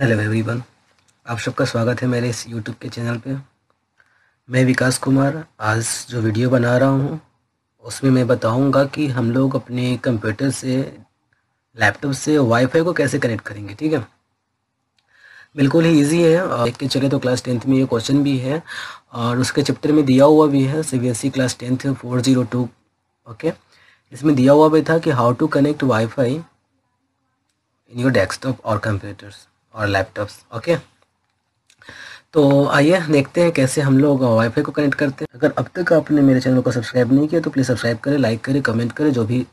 hello everyone आप सबका स्वागत है मेरे इस यूट्यूब के चैनल पे मैं विकास कुमार आज जो वीडियो बना रहा हूँ उसमें मैं बताऊँगा कि हम लोग अपने कंप्यूटर से लैपटॉप से वाईफाई को कैसे कनेक्ट करेंगे ठीक है बिल्कुल ही इजी है देख के चले तो क्लास टेंथ में ये क्वेश्चन भी है और उसके चैप्टर में दिया हुआ भी है C class tenth four zero two okay इसमें दिया हुआ भी था कि how to connect wifi in your desktop और कंप्यूटर्स और लैपटॉप्स ओके तो आइए देखते हैं कैसे हम लोग वाईफाई को कनेक्ट करते हैं अगर अब तक आपने मेरे चैनल को सब्सक्राइब नहीं किया तो प्लीज़ सब्सक्राइब करें लाइक करें कमेंट करें जो भी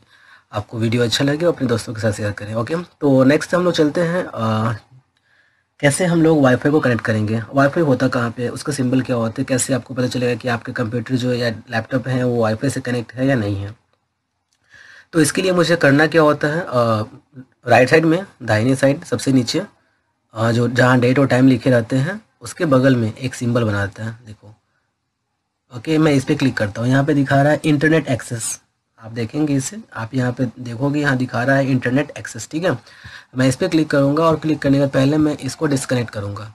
आपको वीडियो अच्छा लगे अपने दोस्तों के साथ शेयर करें ओके तो नेक्स्ट हम लोग चलते हैं आ, कैसे हम लोग वाईफाई को कनेक्ट करेंगे वाईफाई होता कहाँ पे उसका सिंबल क्या होता है कैसे आपको पता चलेगा कि आपके कंप्यूटर जो या लैपटॉप है वो वाईफाई से कनेक्ट है या नहीं है तो इसके लिए मुझे करना क्या होता है आ, राइट साइड में दाहिनी साइड सबसे नीचे जो जहाँ डेट और टाइम लिखे रहते हैं उसके बगल में एक सिंबल बना देते हैं देखो ओके मैं इस पर क्लिक करता हूँ यहाँ पे दिखा रहा है इंटरनेट एक्सेस आप देखेंगे इसे आप यहाँ पे देखोगे यहाँ दिखा रहा है इंटरनेट एक्सेस ठीक है मैं इस पर क्लिक करूँगा और क्लिक करने के पहले मैं इसको डिसकनेक्ट करूँगा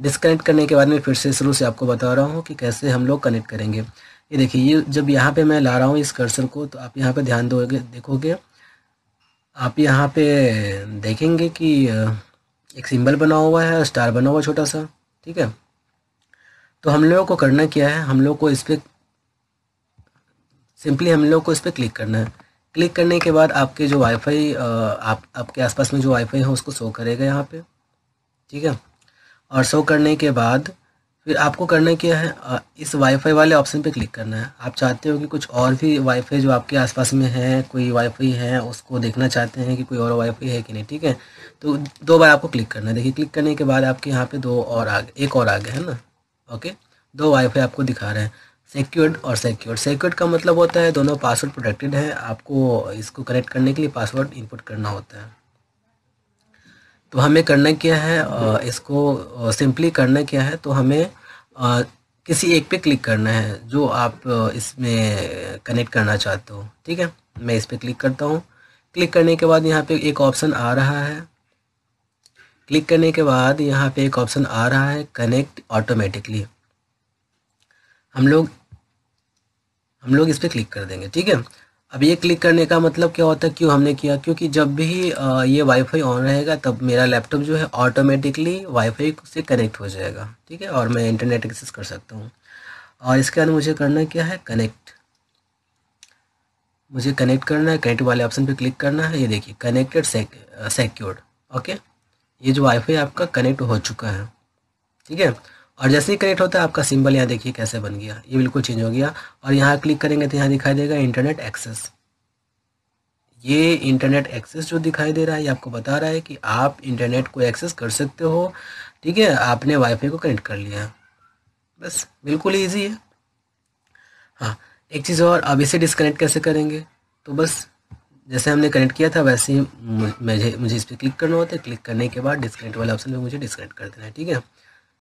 डिसकनेक्ट करने के बाद में फिर से शुरू से आपको बता रहा हूँ कि कैसे हम लोग कनेक्ट करेंगे ये देखिए ये जब यहाँ पर मैं ला रहा हूँ इस कर्सर को तो आप यहाँ पर ध्यान दोगे देखोगे आप यहाँ पर देखेंगे कि एक सिंबल बना हुआ है स्टार बना हुआ छोटा सा ठीक है तो हम लोगों को करना क्या है हम लोग को इस पर सिंपली हम लोग को इस पर क्लिक करना है क्लिक करने के बाद आपके जो वाईफाई आप आपके आसपास में जो वाईफाई है उसको शो करेगा यहाँ पे ठीक है और शो करने के बाद फिर आपको करना क्या है इस वाईफाई वाले ऑप्शन पे क्लिक करना है आप चाहते हो कि कुछ और भी वाईफाई जो आपके आसपास में है कोई वाईफाई है उसको देखना चाहते हैं कि कोई और वाईफाई है कि नहीं ठीक है तो दो बार आपको क्लिक करना है देखिए क्लिक करने के बाद आपके यहाँ पे दो और आगे एक और आगे है ना ओके दो वाईफाई आपको दिखा रहे हैं सिक्योर्ड और सिक्योर्ड सिक्योर्ड का मतलब होता है दोनों पासवर्ड प्रोटेक्टेड है आपको इसको कनेक्ट करने के लिए पासवर्ड इनपुट करना होता है तो हमें करना क्या है इसको सिंपली करना क्या है तो हमें किसी एक पे क्लिक करना है जो आप इसमें कनेक्ट करना चाहते हो ठीक है मैं इस पर क्लिक करता हूँ क्लिक करने के बाद यहाँ पे एक ऑप्शन आ रहा है क्लिक करने के बाद यहाँ पे एक ऑप्शन आ रहा है कनेक्ट ऑटोमेटिकली हम लोग हम लोग इस पर क्लिक कर देंगे ठीक है अब ये क्लिक करने का मतलब क्या होता है क्यों हमने किया क्योंकि जब भी ये वाईफाई ऑन रहेगा तब मेरा लैपटॉप जो है ऑटोमेटिकली वाईफाई से कनेक्ट हो जाएगा ठीक है और मैं इंटरनेट एक्सेस कर सकता हूँ और इसके अंदर मुझे करना क्या है कनेक्ट मुझे कनेक्ट करना है कनेक्ट वाले ऑप्शन पे क्लिक करना है ये देखिए कनेक्टेड सेक्योर्ड ओके ये जो वाईफाई आपका कनेक्ट हो चुका है ठीक है और जैसे ही कनेक्ट होता है आपका सिंबल यहाँ देखिए कैसे बन गया ये बिल्कुल चेंज हो गया और यहाँ क्लिक करेंगे तो यहाँ दिखाई देगा इंटरनेट एक्सेस ये इंटरनेट एक्सेस जो दिखाई दे रहा है ये आपको बता रहा है कि आप इंटरनेट को एक्सेस कर सकते हो ठीक है आपने वाईफाई को कनेक्ट कर लिया बस बिल्कुल ईजी है हाँ एक चीज़ और अब इसे डिसकनेक्ट कैसे करेंगे तो बस जैसे हमने कनेक्ट किया था वैसे ही मुझे मुझे इस पर क्लिक करना होता है क्लिक करने के बाद डिसकनेक्ट वाले ऑप्शन में मुझे डिसकनेक्ट कर देना है ठीक है